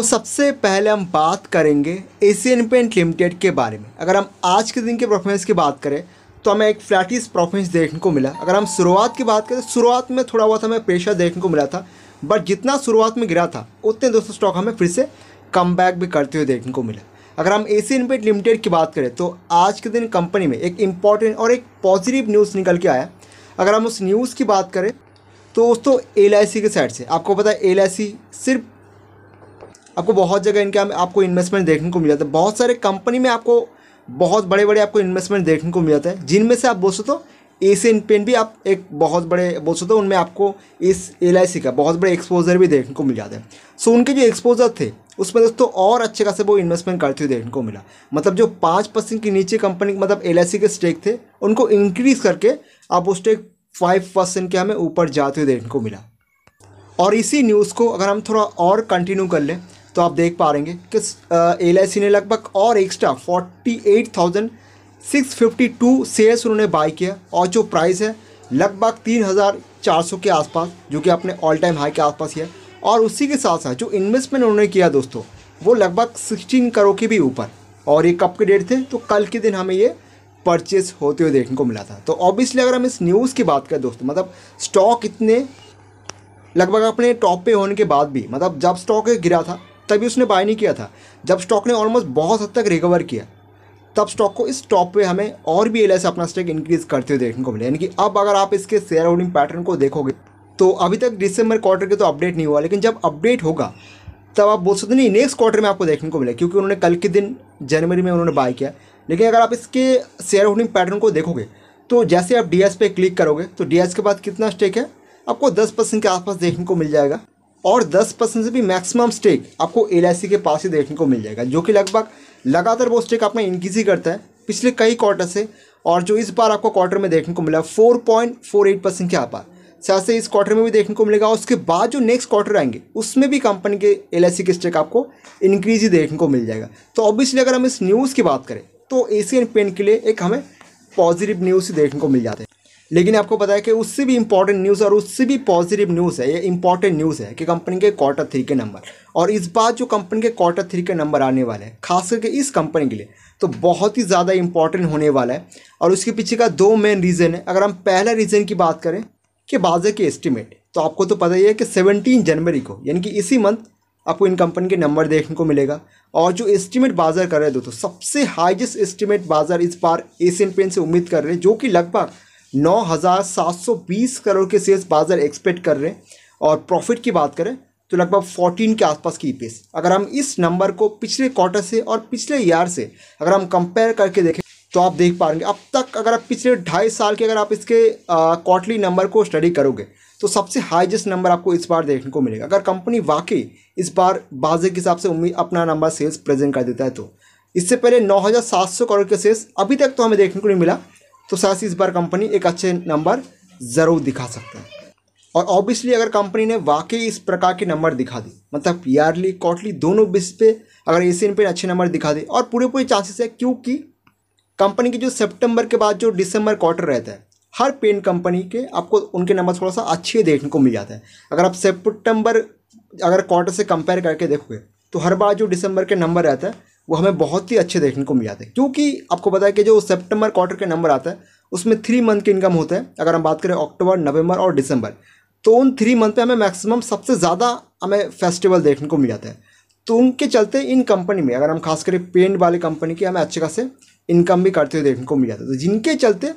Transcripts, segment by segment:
तो सबसे पहले हम बात करेंगे एशियन पेंट लिमिटेड के बारे में अगर हम आज के दिन के परफॉर्मेंस की बात करें तो हमें एक फ्लैटिस परफॉर्मेंस देखने को मिला अगर हम शुरुआत की बात करें शुरुआत में थोड़ा बहुत हमें प्रेशर देखने को मिला था बट जितना शुरुआत में गिरा था उतने दोस्तों स्टॉक हमें फिर से कम भी करते हुए देखने को मिला अगर हम एशियन पेंट लिमिटेड की बात करें तो आज के दिन कंपनी में एक इम्पॉर्टेंट और एक पॉजिटिव न्यूज़ निकल के आया अगर हम उस न्यूज़ की बात करें तो दोस्तों एल के साइड से आपको पता है एल सिर्फ आपको बहुत जगह इनके आपको इन्वेस्टमेंट देखने को मिल जाता है बहुत सारे कंपनी में आपको बहुत बड़े बड़े आपको इन्वेस्टमेंट देखने को मिल जाता है जिनमें से आप बोल सकते हो तो, एशियन पेंट भी आप एक बहुत बड़े बोल सकते हो तो, उनमें आपको इस एल का बहुत बड़े एक्सपोजर भी देखने को मिल जाते हैं सो उनके जो एक्सपोजर थे उसमें दोस्तों और अच्छे खासे वो इन्वेस्टमेंट करते हुए देखने को मिला मतलब जो पाँच परसेंट के नीचे कंपनी मतलब एल के स्टेक थे उनको इंक्रीज़ करके आप वो स्टेक फाइव परसेंट के हमें ऊपर जाते हुए देखने को मिला और इसी न्यूज़ को अगर हम थोड़ा और कंटिन्यू कर लें तो आप देख पा रहेंगे कि एल ने लगभग और extra forty eight thousand six fifty two shares उन्होंने बाई किया और जो प्राइस है लगभग तीन हज़ार चार सौ के आसपास जो कि अपने ऑल टाइम हाई के आसपास ही है और उसी के साथ साथ जो इन्वेस्टमेंट उन्होंने किया दोस्तों वो लगभग सिक्सटीन करोड़ के भी ऊपर और ये कब के डेट थे तो कल के दिन हमें ये परचेस होते हुए देखने को मिला था तो ऑब्वियसली अगर हम इस न्यूज़ की बात करें दोस्तों मतलब स्टॉक इतने लगभग अपने टॉप पे होने के बाद भी मतलब जब स्टॉक गिरा था तभी उसने बाय नहीं किया था जब स्टॉक ने ऑलमोस्ट बहुत हद तक रिकवर किया तब स्टॉक को इस टॉप पे हमें और भी एल अपना स्टेक इंक्रीज करते हुए देखने को मिले यानी कि अब अगर आप इसके शेयर होल्डिंग पैटर्न को देखोगे तो अभी तक दिसंबर क्वार्टर के तो अपडेट नहीं हुआ लेकिन जब अपडेट होगा तब आप बोल सकते नहीं नेक्स्ट क्वार्टर में आपको देखने को मिले क्योंकि उन्होंने कल के दिन जनवरी में उन्होंने बाय किया लेकिन अगर आप इसके शेयर होल्डिंग पैटर्न को देखोगे तो जैसे आप डी पे क्लिक करोगे तो डी के बाद कितना स्टेक है आपको दस परसेंट के आसपास देखने को मिल जाएगा और 10 परसेंट से भी मैक्सिमम स्टेक आपको एल के पास ही देखने को मिल जाएगा जो कि लगभग लगातार वो स्टेक आपने इंक्रीज ही करता है पिछले कई क्वार्टर से और जो इस बार आपको क्वार्टर में देखने को मिला four point four eight percent के आपार साथ से इस क्वार्टर में भी देखने को मिलेगा और उसके बाद जो नेक्स्ट क्वार्टर आएंगे उसमें भी कंपनी के एल के स्टेक आपको इंक्रीज ही देखने को मिल जाएगा तो ऑब्वियसली अगर हम इस न्यूज़ की बात करें तो एशियन पेंट के लिए एक हमें पॉजिटिव न्यूज़ ही देखने को मिल जाते हैं लेकिन आपको पता है कि उससे भी इंपॉर्टेंट न्यूज़ और उससे भी पॉजिटिव न्यूज़ है ये इंपॉर्टेंट न्यूज़ है कि कंपनी के क्वार्टर थ्री के नंबर और इस बार जो कंपनी के क्वार्टर थ्री के नंबर आने वाले हैं खास करके इस कंपनी के लिए तो बहुत ही ज़्यादा इंपॉर्टेंट होने वाला है और उसके पीछे का दो मेन रीज़न है अगर हम पहला रीज़न की बात करें कि बाजार के एस्टिमेट तो आपको तो पता ही है कि सेवनटीन जनवरी को यानी कि इसी मंथ आपको इन कंपनी के नंबर देखने को मिलेगा और जो एस्टिमेट बाजार कर रहे हैं दोस्तों सबसे हाइजेस्ट एस्टिमेट बाजार इस बार एशियन पेंट से उम्मीद कर रहे हैं जो कि लगभग नौ हज़ार सात सौ बीस करोड़ के सेल्स बाजार एक्सपेक्ट कर रहे हैं और प्रॉफिट की बात करें तो लगभग फोर्टीन के आसपास की ई अगर हम इस नंबर को पिछले क्वार्टर से और पिछले ईयर से अगर हम कंपेयर करके देखें तो आप देख पाएंगे अब तक अगर आप पिछले ढाई साल के अगर आप इसके क्वार्टली नंबर को स्टडी करोगे तो सबसे हाईजेस्ट नंबर आपको इस बार देखने को मिलेगा अगर कंपनी वाकई इस बार बाजार के हिसाब से उम्मीद अपना नंबर सेल्स प्रेजेंट कर देता है तो इससे पहले 9,700 करोड़ के सेल्स अभी तक तो हमें देखने को नहीं मिला तो शायद इस बार कंपनी एक अच्छे नंबर ज़रूर दिखा सकते हैं और ऑब्वियसली अगर कंपनी ने वाकई इस प्रकार के नंबर दिखा दी मतलब ईयरली क्वार्टली दोनों बिस पे अगर एशियन पे अच्छे नंबर दिखा दी और पूरे पूरे चांसेस है क्योंकि कंपनी की जो सितंबर के बाद जो दिसंबर क्वार्टर रहता है हर पेन कंपनी के आपको उनके नंबर थोड़ा सा अच्छे देखने को मिल जाता है अगर आप सेप्टेम्बर अगर क्वार्टर से कंपेयर करके देखोगे तो हर बार जो दिसंबर के नंबर रहता है वो हमें बहुत ही अच्छे देखने को मिला थे क्योंकि आपको पता है कि जो सेप्टेम्बर क्वार्टर के नंबर आता है उसमें थ्री मंथ की इनकम होता है अगर हम बात करें अक्टूबर नवंबर और दिसंबर तो उन थ्री मंथ पे हमें मैक्सिमम सबसे ज़्यादा हमें फेस्टिवल देखने को मिल जाते है तो उनके चलते इन कंपनी में अगर हम खास करें पेंट वाली कंपनी की हमें अच्छे खासे इनकम भी करते हुए देखने को मिल जाता है तो जिनके चलते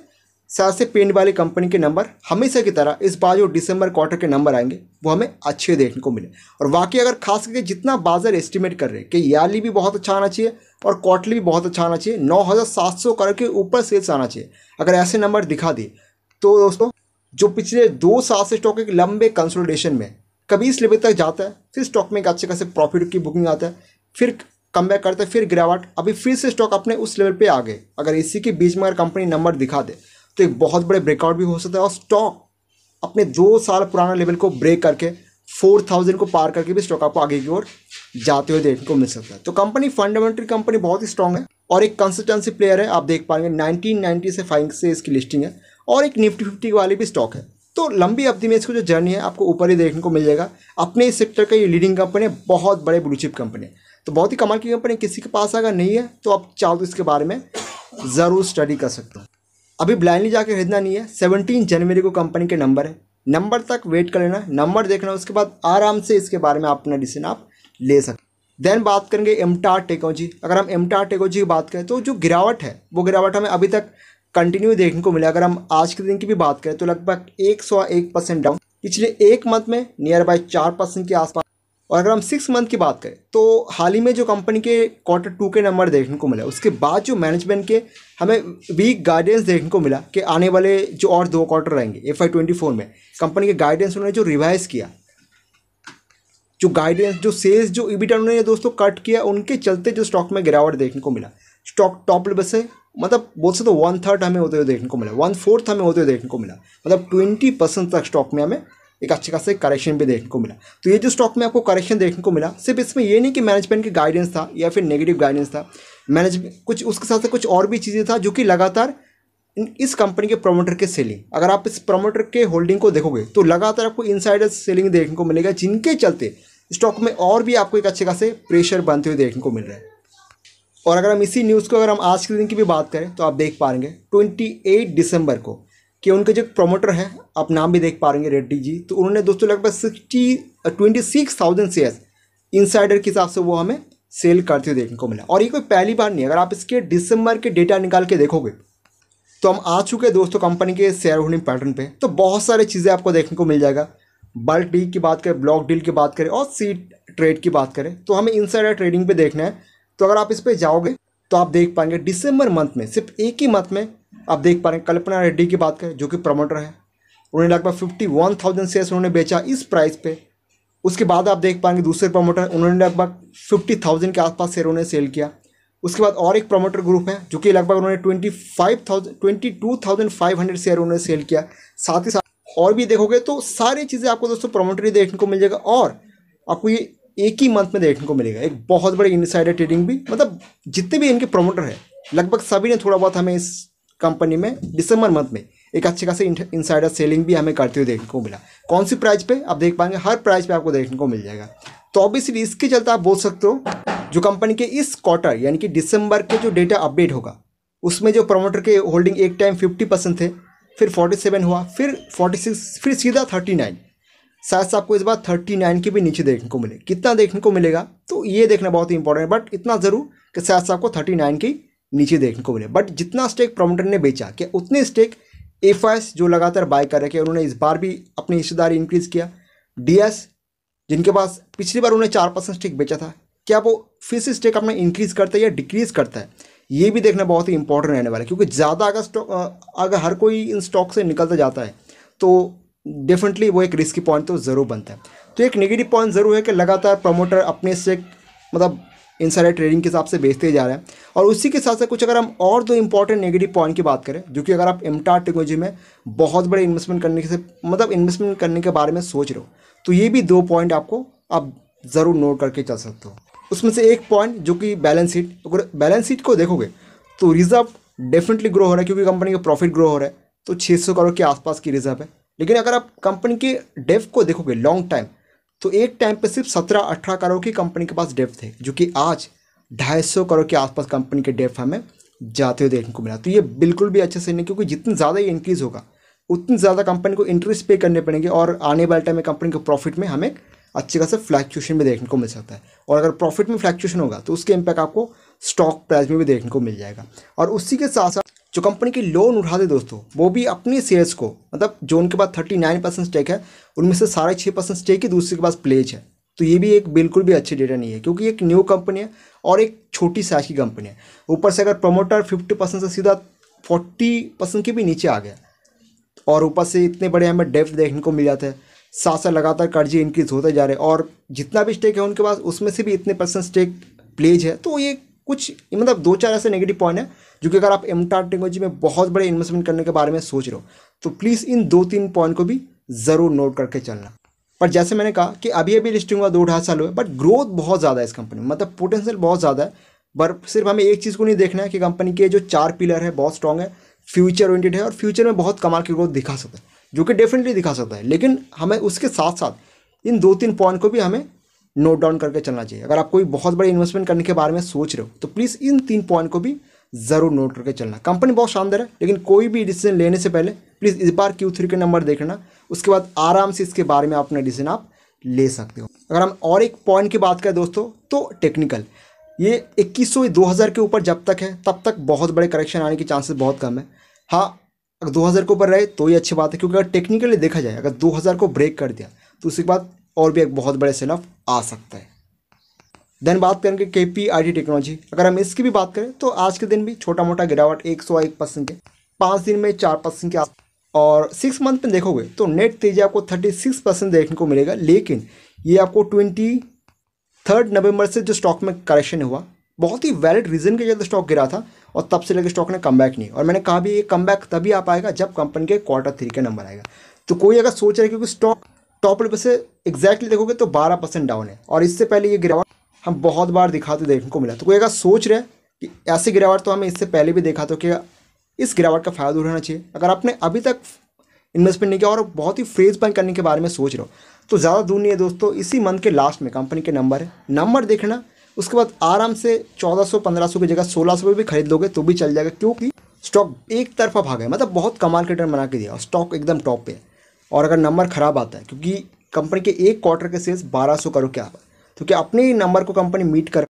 से पेंट वाली कंपनी के नंबर हमेशा की तरह इस बार जो दिसंबर क्वार्टर के नंबर आएंगे वो हमें अच्छे देखने को मिले और बाकी अगर खास करके जितना बाजार एस्टिमेट कर रहे हैं कि ईयरली भी बहुत अच्छा आना चाहिए और क्वार्टरली भी बहुत अच्छा आना चाहिए नौ हज़ार सात सौ करोड़ के ऊपर सेल्स आना चाहिए अगर ऐसे नंबर दिखा दिए तो दोस्तों जो पिछले दो साल से स्टॉक एक लंबे कंसोलिडेशन में कभी इस लेवल तक जाता है फिर स्टॉक में एक अच्छे खासे प्रॉफिट की बुकिंग आता है फिर कम बैक है फिर गिरावट अभी फिर से स्टॉक अपने उस लेवल पे आ गए अगर इसी के बीच में अगर कंपनी नंबर दिखा दे तो एक बहुत बड़े ब्रेकआउट भी हो सकता है और स्टॉक अपने दो साल पुराना लेवल को ब्रेक करके फोर थाउजेंड को पार करके भी स्टॉक आपको आगे की ओर जाते हुए देखने को मिल सकता है तो कंपनी फंडामेंटल कंपनी बहुत ही स्ट्रांग है और एक कंसिस्टेंसी प्लेयर है आप देख पाएंगे 1990 से फाइव से इसकी लिस्टिंग है और एक निफ्टी फिफ्टी वाली भी स्टॉक है तो लंबी अवधि में इसको जो जर्नी है आपको ऊपर ही देखने को मिल जाएगा अपने इस सेक्टर का ये लीडिंग कंपनी है बहुत बड़े ब्लूचिप कंपनी है तो बहुत ही कमाल की कंपनी किसी के पास अगर नहीं है तो आप चाहो तो इसके बारे में ज़रूर स्टडी कर सकते हो अभी ब्लाइंडली जाके खरीदना नहीं है सेवनटीन जनवरी को कंपनी के नंबर है नंबर तक वेट कर लेना नंबर देखना उसके बाद आराम से इसके बारे में आप अपना डिसीजन आप ले सकते देन बात करेंगे एमटार टेक्नोलॉजी अगर हम एमटार टेक्नोलॉजी की बात करें तो जो गिरावट है वो गिरावट हमें अभी तक कंटिन्यू देखने को मिला अगर हम आज के दिन की भी बात करें तो लगभग एक सौ एक परसेंट डाउन पिछले एक मंथ में नियर बाय चार परसेंट के आसपास और अगर हम सिक्स मंथ की बात करें तो हाल ही में जो कंपनी के क्वार्टर टू के नंबर देखने को मिला उसके बाद जो मैनेजमेंट के हमें वीक गाइडेंस देखने को मिला कि आने वाले जो और दो क्वार्टर रहेंगे एफ आई ट्वेंटी फोर में कंपनी के गाइडेंस उन्होंने जो रिवाइज किया जो गाइडेंस जो सेल्स जो ईबिटा उन्होंने दोस्तों कट किया उनके चलते जो स्टॉक में गिरावट देखने को मिला स्टॉक टॉप लेवल से मतलब बोल सकते तो वन थर्ड हमें होते हुए देखने को मिला वन फोर्थ हमें होते हुए देखने को मिला मतलब ट्वेंटी परसेंट तक स्टॉक में हमें एक अच्छे खासा करेक्शन भी देखने को मिला तो ये जो स्टॉक में आपको करेक्शन देखने को मिला सिर्फ इसमें ये नहीं कि मैनेजमेंट की गाइडेंस था या फिर नेगेटिव गाइडेंस था मैनेजमेंट कुछ उसके साथ कुछ और भी चीज़ें था जो कि लगातार इस कंपनी के प्रोमोटर के सेलिंग अगर आप इस प्रोमोटर के होल्डिंग को देखोगे तो लगातार आपको इनसाइडर सेलिंग देखने को मिलेगा जिनके चलते स्टॉक में और भी आपको एक अच्छे खासे प्रेशर बनते हुए देखने को मिल रहा है और अगर हम इसी न्यूज़ को अगर हम आज के दिन की भी बात करें तो आप देख पाएंगे ट्वेंटी दिसंबर को कि उनके जो प्रोमोटर हैं आप नाम भी देख पा रहे रेड्डी जी तो उन्होंने दोस्तों लगभग sixty twenty six thousand shares insider के हिसाब से वो हमें सेल करते हुए देखने को मिला और ये कोई पहली बार नहीं अगर आप इसके दिसंबर के डेटा निकाल के देखोगे तो हम आ चुके हैं दोस्तों कंपनी के शेयर होल्डिंग पैटर्न पे तो बहुत सारी चीज़ें आपको देखने को मिल जाएगा बल्क डील की बात करें ब्लॉक डील की बात करें और सी ट्रेड की बात करें तो हमें इनसाइडर ट्रेडिंग पे देखना है तो अगर आप इस पर जाओगे तो आप देख पाएंगे दिसंबर मंथ में सिर्फ एक ही मंथ में आप देख पा रहे हैं कल्पना रेड्डी की बात करें जो कि प्रमोटर है उन्होंने लगभग फिफ्टी वन थाउजेंड शेयर्स उन्होंने बेचा इस प्राइस पे उसके बाद आप देख पाएंगे दूसरे प्रमोटर उन्होंने लगभग फिफ्टी थाउजेंड के आसपास शेयर उन्होंने सेल किया उसके बाद और एक प्रमोटर ग्रुप है जो कि लगभग उन्होंने twenty five thousand twenty two thousand five hundred share उन्होंने सेल किया साथ ही साथ और भी देखोगे तो सारी चीज़ें आपको दोस्तों प्रमोटर ही देखने को मिल जाएगा और आपको ये एक ही मंथ में देखने को मिलेगा एक बहुत बड़ी इनसाइडर ट्रेडिंग भी मतलब जितने भी इनके प्रमोटर हैं लगभग सभी ने थोड़ा बहुत हमें इस कंपनी में दिसंबर मंथ में एक अच्छे खासे इंसाइडर सेलिंग भी हमें करते हुए देखने को मिला कौन सी प्राइस पे आप देख पाएंगे हर प्राइस पे आपको देखने को मिल जाएगा तो ऑब्वियसली इसके चलते आप बोल सकते हो जो कंपनी के इस क्वार्टर यानी कि दिसंबर के जो डेटा अपडेट होगा उसमें जो प्रमोटर के होल्डिंग एक टाइम फिफ्टी परसेंट थे फिर फोर्टी सेवन हुआ फिर फोर्टी सिक्स फिर सीधा थर्टी नाइन शायद से आपको इस बार थर्टी नाइन के भी नीचे देखने को मिले कितना देखने को मिलेगा तो ये देखना बहुत ही इंपॉर्टेंट है बट इतना ज़रूर कि शायद से आपको थर्टी नाइन की नीचे देखने को मिले बट जितना स्टेक प्रमोटर ने बेचा क्या उतने स्टेक एफ जो लगातार बाय कर रखे उन्होंने इस बार भी अपनी हिस्सेदारी इंक्रीज़ किया डी जिनके पास पिछली बार उन्हें चार परसेंट स्टेक बेचा था क्या वो फिर से स्टेक अपना इंक्रीज़ करता है या डिक्रीज़ करता है ये भी देखना बहुत ही इंपॉर्टेंट रहने वाला है क्योंकि ज़्यादा अगर स्टॉक अगर हर कोई इन स्टॉक से निकलता जाता है तो डेफिनेटली वो एक रिस्की पॉइंट तो ज़रूर बनता है तो एक नेगेटिव पॉइंट ज़रूर है कि लगातार प्रमोटर अपने स्टेक मतलब इन सारे ट्रेडिंग के हिसाब से बेचते जा रहे हैं और उसी के साथ साथ कुछ अगर हम और दो इंपॉर्टेंट नेगेटिव पॉइंट की बात करें जो कि अगर आप एमटा टेक्नोलॉजी में बहुत बड़े इन्वेस्टमेंट करने से मतलब इन्वेस्टमेंट करने के बारे में सोच रहे हो तो ये भी दो पॉइंट आपको आप ज़रूर नोट करके चल सकते हो उसमें से एक पॉइंट जो कि बैलेंस शीट अगर बैलेंस शीट को देखोगे तो रिजर्व डेफिनेटली ग्रो हो रहा है क्योंकि कंपनी का प्रॉफिट ग्रो हो रहा है तो छः करोड़ के आसपास की रिजर्व है लेकिन अगर आप कंपनी के डेफ को देखोगे लॉन्ग टाइम तो एक टाइम पे सिर्फ सत्रह अठारह करोड़ की कंपनी के पास डेप थे जो कि आज ढाई सौ करोड़ के आसपास कंपनी के डेप हमें जाते हुए देखने को मिला तो ये बिल्कुल भी अच्छे से नहीं क्योंकि जितना ज़्यादा ये इंक्रीज़ होगा उतनी ज़्यादा कंपनी को इंटरेस्ट पे करने पड़ेंगे और आने वाले टाइम में कंपनी के प्रॉफिट में हमें अच्छे खासा फ्लैक्चुएशन भी देखने को मिल सकता है और अगर प्रॉफिट में फ्लैक्चुएशन होगा तो उसके इम्पैक्ट आपको स्टॉक प्राइस में भी देखने को मिल जाएगा और उसी के साथ साथ जो कंपनी की लोन उठा दे दोस्तों वो भी अपनी शेयर्स को मतलब जो उनके पास थर्टी नाइन परसेंट स्टेक है उनमें से साढ़े छः परसेंट स्टेक ही दूसरे के पास प्लेज है तो ये भी एक बिल्कुल भी अच्छी डेटा नहीं है क्योंकि एक न्यू कंपनी है और एक छोटी साइज की कंपनी है ऊपर से अगर प्रमोटर फिफ्टी परसेंट से सीधा फोर्टी परसेंट के भी नीचे आ गया और ऊपर से इतने बड़े हमें डेफ देखने को मिल जाते हैं साथ साथ लगातार कर्जे इंक्रीज होते जा रहे और जितना भी स्टेक है उनके पास उसमें से भी इतने परसेंट स्टेक प्लेज है तो ये कुछ मतलब दो चार ऐसे नेगेटिव पॉइंट है जो कि अगर आप एमटार टेक्नोलॉजी में बहुत बड़े इन्वेस्टमेंट करने के बारे में सोच रहे हो तो प्लीज़ इन दो तीन पॉइंट को भी ज़रूर नोट करके चलना पर जैसे मैंने कहा कि अभी अभी लिस्टिंग हुआ दो ढाई साल हुए बट ग्रोथ बहुत ज़्यादा है इस कंपनी में मतलब पोटेंशियल बहुत ज़्यादा है पर सिर्फ हमें एक चीज़ को नहीं देखना है कि कंपनी के जो चार पिलर है बहुत स्ट्रॉग है फ्यूचर ओरिएंटेड है और फ्यूचर में बहुत कमाल की ग्रोथ दिखा सकता है जो कि डेफिनेटली दिखा सकता है लेकिन हमें उसके साथ साथ इन दो तीन पॉइंट को भी हमें नोट डाउन करके चलना चाहिए अगर आप कोई बहुत बड़े इन्वेस्टमेंट करने के बारे में सोच रहे हो तो प्लीज़ इन तीन पॉइंट को भी ज़रूर नोट करके चलना कंपनी बहुत शानदार है लेकिन कोई भी डिसीजन लेने से पहले प्लीज़ इस बार क्यू थ्री के नंबर देखना उसके बाद आराम से इसके बारे में अपना डिसीजन आप ले सकते हो अगर हम और एक पॉइंट की बात करें दोस्तों तो टेक्निकल ये इक्कीस सौ दो हज़ार के ऊपर जब तक है तब तक बहुत बड़े करेक्शन आने के चांसेस बहुत कम है हाँ अगर दो हज़ार के ऊपर रहे तो ये अच्छी बात है क्योंकि अगर टेक्निकली देखा जाए अगर दो हज़ार को ब्रेक कर दिया तो उसके बाद और भी एक बहुत बड़े सेल ऑफ आ सकता है देन बात करेंगे के पी आई टी टेक्नोलॉजी अगर हम इसकी भी बात करें तो आज के दिन भी छोटा मोटा गिरावट एक सौ एक परसेंट के पाँच दिन में चार परसेंट के और सिक्स मंथ में देखोगे तो नेट तेजी आपको थर्टी सिक्स परसेंट देखने को मिलेगा लेकिन ये आपको ट्वेंटी थर्ड नवंबर से जो स्टॉक में करेक्शन हुआ बहुत ही वैलिड रीज़न के चलते स्टॉक गिरा था और तब से लगे स्टॉक ने कम नहीं और मैंने कहा भी ये कम तभी आ पाएगा जब कंपनी के क्वार्टर थ्री का नंबर आएगा तो कोई अगर सोच रहा है क्योंकि स्टॉक टॉप लेवल से एग्जैक्टली देखोगे तो बारह परसेंट डाउन है और इससे पहले ये गिरावट हम बहुत बार दिखाते देखने को मिला तो कोई अगर सोच रहे कि ऐसी गिरावट तो हमें इससे पहले भी देखा तो कि इस गिरावट का फ़ायदा उठाना चाहिए अगर आपने अभी तक इन्वेस्टमेंट नहीं किया और बहुत ही फ्रेज बाइंग करने के बारे में सोच रहे हो तो ज़्यादा दूर नहीं है दोस्तों इसी मंथ के लास्ट में कंपनी के नंबर है नंबर देखना उसके बाद आराम से 1400 1500 की जगह 1600 सौ भी खरीद लोगे तो भी चल जाएगा क्योंकि स्टॉक एक तरफा भागा है मतलब बहुत कमाल के रिटर्न बना के दिया और स्टॉक एकदम टॉप पे है और अगर नंबर ख़राब आता है क्योंकि कंपनी के एक क्वार्टर के सेल्स 1200 करोड़ के आसपास तो क्या अपने ही नंबर को कंपनी मीट कर